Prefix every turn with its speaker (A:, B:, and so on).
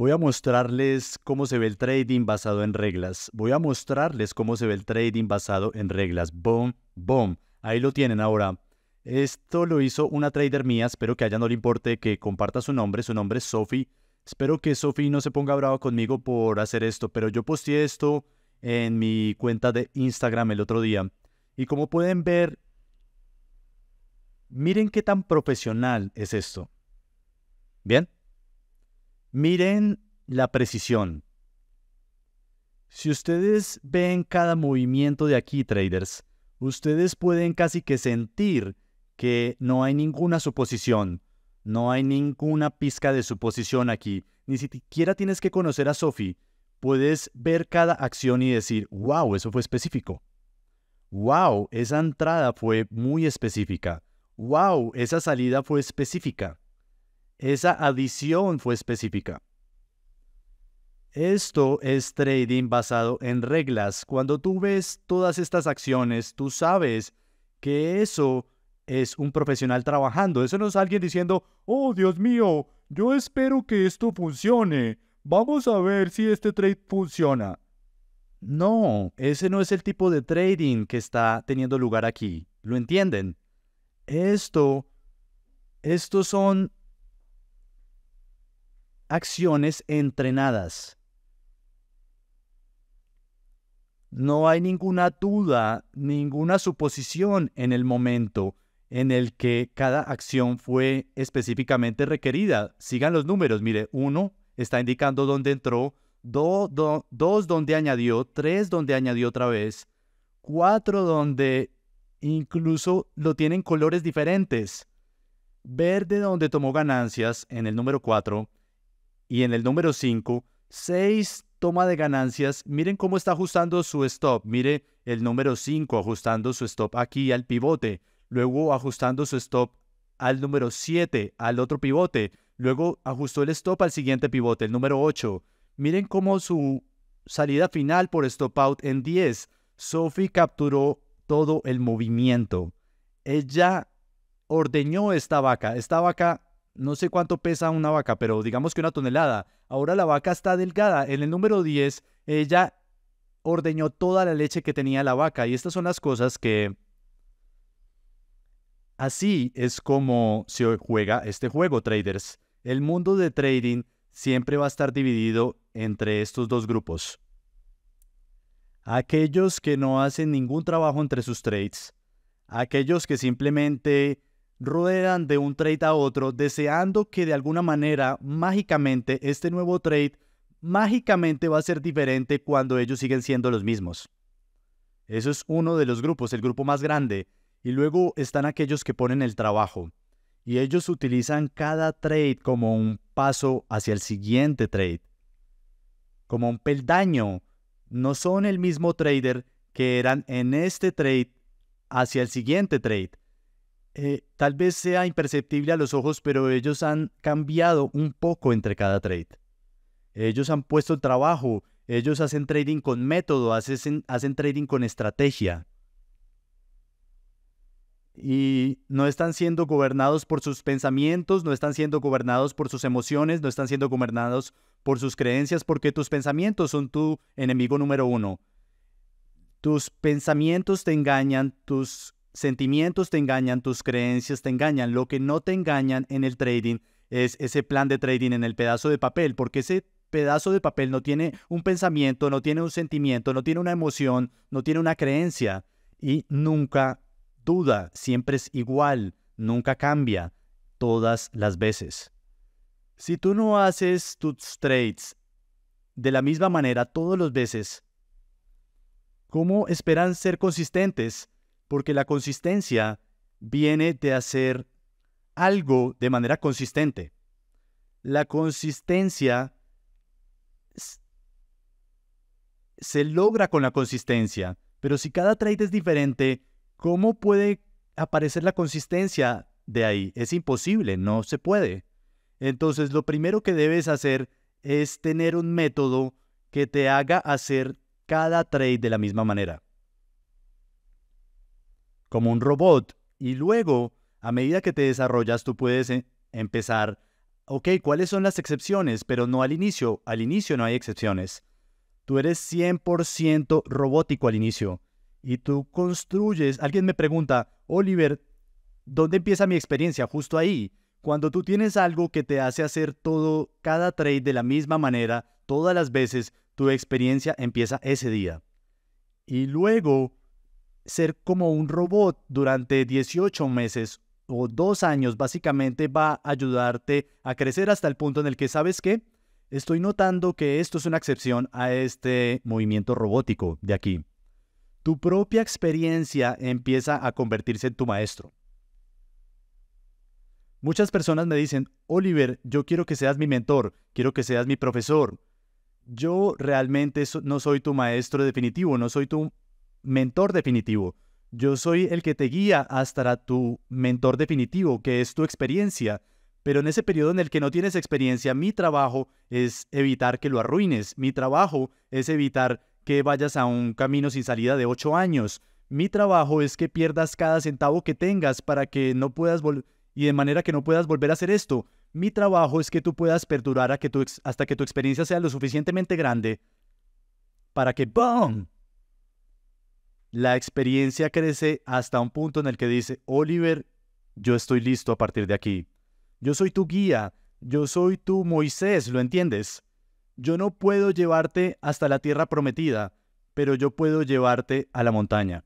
A: Voy a mostrarles cómo se ve el trading basado en reglas. Voy a mostrarles cómo se ve el trading basado en reglas. Boom, boom. Ahí lo tienen ahora. Esto lo hizo una trader mía. Espero que a ella no le importe que comparta su nombre. Su nombre es Sophie. Espero que Sophie no se ponga brava conmigo por hacer esto. Pero yo posteé esto en mi cuenta de Instagram el otro día. Y como pueden ver, miren qué tan profesional es esto. ¿Bien? Miren la precisión. Si ustedes ven cada movimiento de aquí, traders, ustedes pueden casi que sentir que no hay ninguna suposición, no hay ninguna pizca de suposición aquí. Ni siquiera tienes que conocer a Sophie. Puedes ver cada acción y decir, wow, eso fue específico. Wow, esa entrada fue muy específica. Wow, esa salida fue específica. Esa adición fue específica. Esto es trading basado en reglas. Cuando tú ves todas estas acciones, tú sabes que eso es un profesional trabajando. Eso no es alguien diciendo, oh Dios mío, yo espero que esto funcione. Vamos a ver si este trade funciona. No, ese no es el tipo de trading que está teniendo lugar aquí. ¿Lo entienden? Esto, estos son acciones entrenadas. No hay ninguna duda, ninguna suposición en el momento en el que cada acción fue específicamente requerida. Sigan los números, mire, uno está indicando dónde entró, dos donde añadió, tres donde añadió otra vez, cuatro donde incluso lo tienen colores diferentes. Verde donde tomó ganancias en el número 4, y en el número 5, 6 toma de ganancias. Miren cómo está ajustando su stop. Mire el número 5 ajustando su stop aquí al pivote. Luego ajustando su stop al número 7, al otro pivote. Luego ajustó el stop al siguiente pivote, el número 8. Miren cómo su salida final por stop out en 10. Sophie capturó todo el movimiento. Ella ordeñó esta vaca. Esta vaca no sé cuánto pesa una vaca, pero digamos que una tonelada. Ahora la vaca está delgada. En el número 10, ella ordeñó toda la leche que tenía la vaca. Y estas son las cosas que... Así es como se juega este juego, traders. El mundo de trading siempre va a estar dividido entre estos dos grupos. Aquellos que no hacen ningún trabajo entre sus trades, aquellos que simplemente ruedan de un trade a otro deseando que de alguna manera, mágicamente, este nuevo trade mágicamente va a ser diferente cuando ellos siguen siendo los mismos. Eso es uno de los grupos, el grupo más grande. Y luego están aquellos que ponen el trabajo. Y ellos utilizan cada trade como un paso hacia el siguiente trade. Como un peldaño. No son el mismo trader que eran en este trade hacia el siguiente trade. Eh, tal vez sea imperceptible a los ojos, pero ellos han cambiado un poco entre cada trade. Ellos han puesto el trabajo, ellos hacen trading con método, hacen, hacen trading con estrategia. Y no están siendo gobernados por sus pensamientos, no están siendo gobernados por sus emociones, no están siendo gobernados por sus creencias, porque tus pensamientos son tu enemigo número uno. Tus pensamientos te engañan, tus sentimientos te engañan, tus creencias te engañan. Lo que no te engañan en el trading es ese plan de trading en el pedazo de papel, porque ese pedazo de papel no tiene un pensamiento, no tiene un sentimiento, no tiene una emoción, no tiene una creencia y nunca duda, siempre es igual, nunca cambia, todas las veces. Si tú no haces tus trades de la misma manera todos los veces, ¿cómo esperan ser consistentes? porque la consistencia viene de hacer algo de manera consistente. La consistencia se logra con la consistencia, pero si cada trade es diferente, ¿cómo puede aparecer la consistencia de ahí? Es imposible, no se puede. Entonces, lo primero que debes hacer es tener un método que te haga hacer cada trade de la misma manera como un robot. Y luego, a medida que te desarrollas, tú puedes eh, empezar, ok, ¿cuáles son las excepciones? Pero no al inicio, al inicio no hay excepciones. Tú eres 100% robótico al inicio. Y tú construyes, alguien me pregunta, Oliver, ¿dónde empieza mi experiencia? Justo ahí. Cuando tú tienes algo que te hace hacer todo, cada trade de la misma manera, todas las veces, tu experiencia empieza ese día. Y luego ser como un robot durante 18 meses o dos años básicamente va a ayudarte a crecer hasta el punto en el que sabes que estoy notando que esto es una excepción a este movimiento robótico de aquí. Tu propia experiencia empieza a convertirse en tu maestro. Muchas personas me dicen, Oliver, yo quiero que seas mi mentor, quiero que seas mi profesor. Yo realmente no soy tu maestro definitivo, no soy tu mentor definitivo. Yo soy el que te guía hasta tu mentor definitivo, que es tu experiencia. Pero en ese periodo en el que no tienes experiencia, mi trabajo es evitar que lo arruines. Mi trabajo es evitar que vayas a un camino sin salida de ocho años. Mi trabajo es que pierdas cada centavo que tengas para que no puedas y de manera que no puedas volver a hacer esto. Mi trabajo es que tú puedas perdurar hasta que tu experiencia sea lo suficientemente grande para que ¡BOOM! la experiencia crece hasta un punto en el que dice, Oliver, yo estoy listo a partir de aquí. Yo soy tu guía, yo soy tu Moisés, ¿lo entiendes? Yo no puedo llevarte hasta la tierra prometida, pero yo puedo llevarte a la montaña.